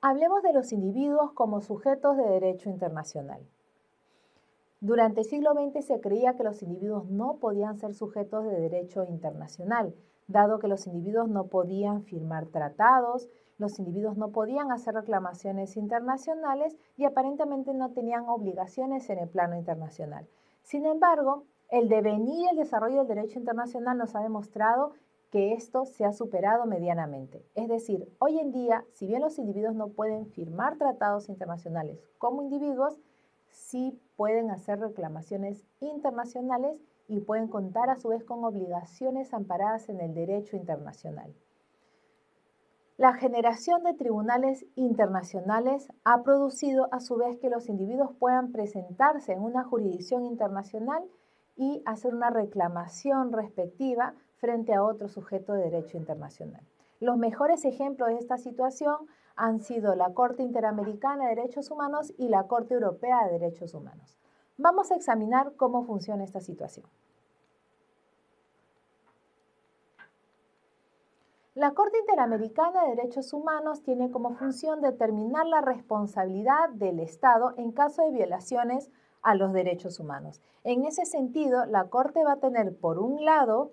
Hablemos de los individuos como sujetos de derecho internacional. Durante el siglo XX se creía que los individuos no podían ser sujetos de derecho internacional, dado que los individuos no podían firmar tratados, los individuos no podían hacer reclamaciones internacionales y aparentemente no tenían obligaciones en el plano internacional. Sin embargo, el devenir y el desarrollo del derecho internacional nos ha demostrado que esto se ha superado medianamente. Es decir, hoy en día, si bien los individuos no pueden firmar tratados internacionales como individuos, sí pueden hacer reclamaciones internacionales y pueden contar a su vez con obligaciones amparadas en el derecho internacional. La generación de tribunales internacionales ha producido a su vez que los individuos puedan presentarse en una jurisdicción internacional y hacer una reclamación respectiva frente a otro sujeto de derecho internacional. Los mejores ejemplos de esta situación han sido la Corte Interamericana de Derechos Humanos y la Corte Europea de Derechos Humanos. Vamos a examinar cómo funciona esta situación. La Corte Interamericana de Derechos Humanos tiene como función determinar la responsabilidad del Estado en caso de violaciones a los derechos humanos. En ese sentido, la Corte va a tener, por un lado,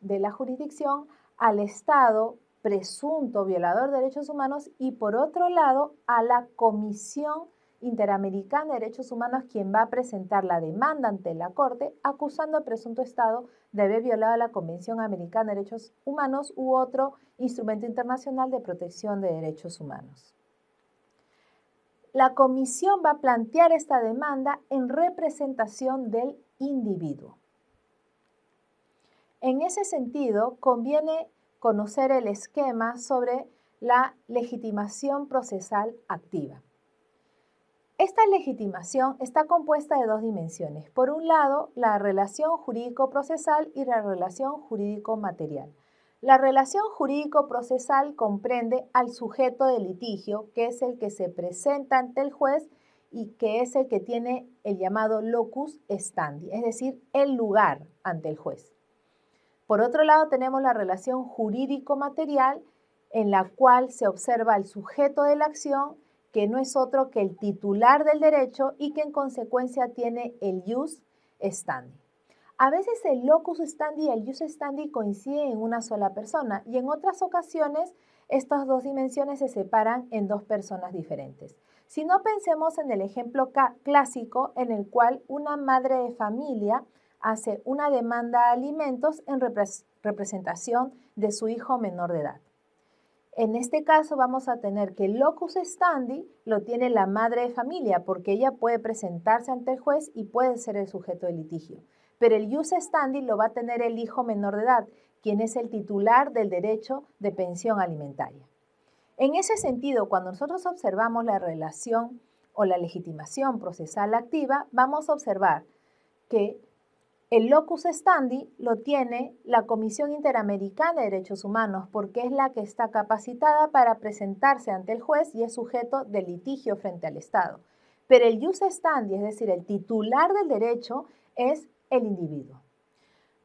de la jurisdicción al Estado presunto violador de derechos humanos y por otro lado a la Comisión Interamericana de Derechos Humanos quien va a presentar la demanda ante la Corte acusando al presunto Estado de haber violado la Convención Americana de Derechos Humanos u otro instrumento internacional de protección de derechos humanos. La comisión va a plantear esta demanda en representación del individuo. En ese sentido, conviene conocer el esquema sobre la legitimación procesal activa. Esta legitimación está compuesta de dos dimensiones. Por un lado, la relación jurídico-procesal y la relación jurídico-material. La relación jurídico-procesal comprende al sujeto de litigio, que es el que se presenta ante el juez y que es el que tiene el llamado locus standi, es decir, el lugar ante el juez. Por otro lado, tenemos la relación jurídico-material en la cual se observa el sujeto de la acción, que no es otro que el titular del derecho y que en consecuencia tiene el jus standi. A veces el locus standi y el jus standi coinciden en una sola persona y en otras ocasiones estas dos dimensiones se separan en dos personas diferentes. Si no pensemos en el ejemplo clásico en el cual una madre de familia hace una demanda a alimentos en representación de su hijo menor de edad. En este caso vamos a tener que el locus standi lo tiene la madre de familia porque ella puede presentarse ante el juez y puede ser el sujeto de litigio. Pero el jus standi lo va a tener el hijo menor de edad, quien es el titular del derecho de pensión alimentaria. En ese sentido, cuando nosotros observamos la relación o la legitimación procesal activa, vamos a observar que el locus standi lo tiene la Comisión Interamericana de Derechos Humanos porque es la que está capacitada para presentarse ante el juez y es sujeto de litigio frente al Estado. Pero el jus standi, es decir, el titular del derecho, es el individuo.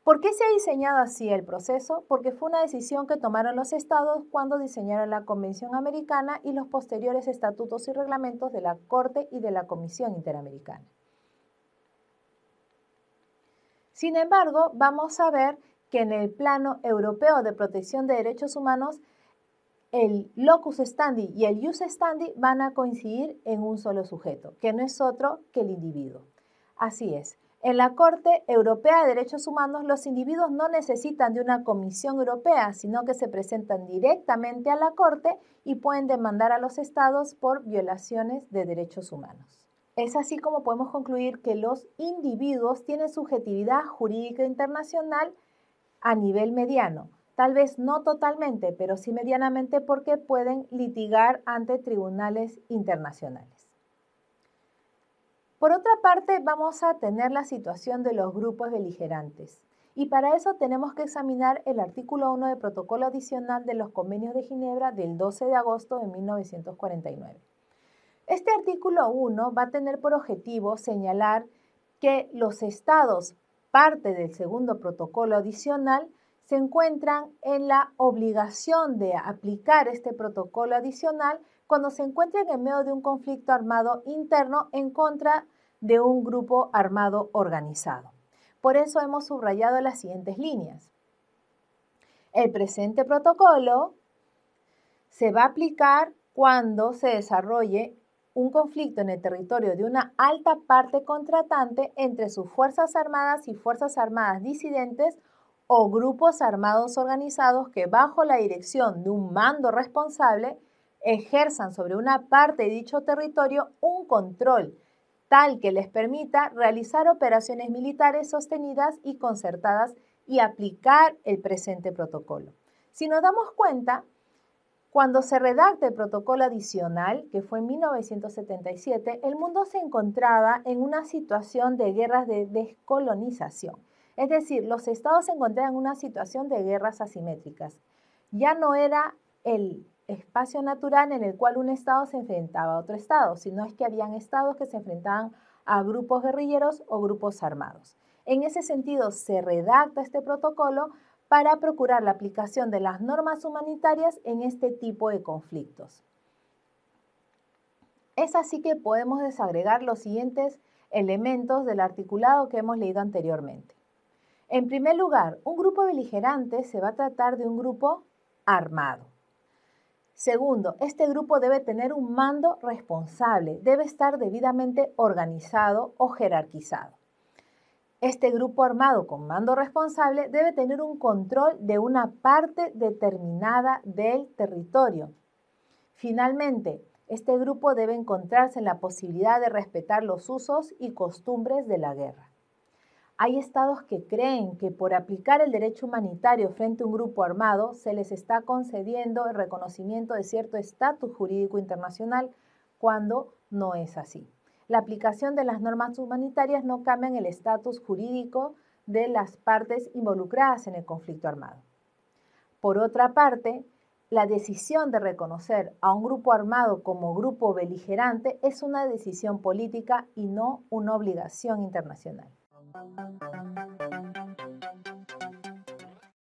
¿Por qué se ha diseñado así el proceso? Porque fue una decisión que tomaron los estados cuando diseñaron la Convención Americana y los posteriores estatutos y reglamentos de la Corte y de la Comisión Interamericana. Sin embargo, vamos a ver que en el plano europeo de protección de derechos humanos, el locus standi y el jus standi van a coincidir en un solo sujeto, que no es otro que el individuo. Así es. En la Corte Europea de Derechos Humanos, los individuos no necesitan de una comisión europea, sino que se presentan directamente a la Corte y pueden demandar a los estados por violaciones de derechos humanos. Es así como podemos concluir que los individuos tienen subjetividad jurídica internacional a nivel mediano. Tal vez no totalmente, pero sí medianamente porque pueden litigar ante tribunales internacionales. Por otra parte, vamos a tener la situación de los grupos beligerantes. Y para eso tenemos que examinar el artículo 1 del protocolo adicional de los convenios de Ginebra del 12 de agosto de 1949. Este artículo 1 va a tener por objetivo señalar que los estados, parte del segundo protocolo adicional, se encuentran en la obligación de aplicar este protocolo adicional cuando se encuentren en medio de un conflicto armado interno en contra de un grupo armado organizado. Por eso hemos subrayado las siguientes líneas. El presente protocolo se va a aplicar cuando se desarrolle un conflicto en el territorio de una alta parte contratante entre sus Fuerzas Armadas y Fuerzas Armadas disidentes o grupos armados organizados que bajo la dirección de un mando responsable ejerzan sobre una parte de dicho territorio un control tal que les permita realizar operaciones militares sostenidas y concertadas y aplicar el presente protocolo. Si nos damos cuenta, cuando se redacta el protocolo adicional, que fue en 1977, el mundo se encontraba en una situación de guerras de descolonización. Es decir, los estados se encontraban en una situación de guerras asimétricas. Ya no era el espacio natural en el cual un estado se enfrentaba a otro estado, sino es que habían estados que se enfrentaban a grupos guerrilleros o grupos armados. En ese sentido, se redacta este protocolo para procurar la aplicación de las normas humanitarias en este tipo de conflictos. Es así que podemos desagregar los siguientes elementos del articulado que hemos leído anteriormente. En primer lugar, un grupo beligerante se va a tratar de un grupo armado. Segundo, este grupo debe tener un mando responsable, debe estar debidamente organizado o jerarquizado. Este grupo armado con mando responsable debe tener un control de una parte determinada del territorio. Finalmente, este grupo debe encontrarse en la posibilidad de respetar los usos y costumbres de la guerra. Hay estados que creen que por aplicar el derecho humanitario frente a un grupo armado se les está concediendo el reconocimiento de cierto estatus jurídico internacional cuando no es así la aplicación de las normas humanitarias no cambia el estatus jurídico de las partes involucradas en el conflicto armado. Por otra parte, la decisión de reconocer a un grupo armado como grupo beligerante es una decisión política y no una obligación internacional.